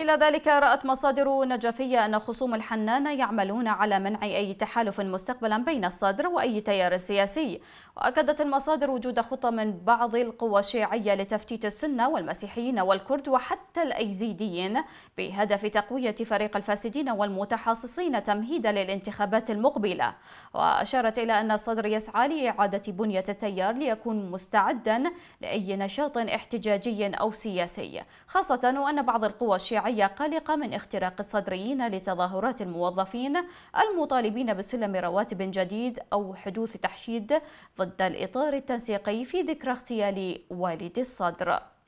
إلى ذلك رأت مصادر نجفية أن خصوم الحنان يعملون على منع أي تحالف مستقبلا بين الصدر وأي تيار سياسي وأكدت المصادر وجود خطى من بعض القوى الشيعية لتفتيت السنة والمسيحيين والكرد وحتى الأيزيديين بهدف تقوية فريق الفاسدين والمتحاصصين تمهيدا للانتخابات المقبلة وأشارت إلى أن الصدر يسعى لإعادة بنية التيار ليكون مستعدا لأي نشاط احتجاجي أو سياسي خاصة وأن بعض القوى الشيعية اجتماعية قلقة من اختراق الصدريين لتظاهرات الموظفين المطالبين بسلم رواتب جديد أو حدوث تحشيد ضد الإطار التنسيقي في ذكرى اغتيال والد الصدر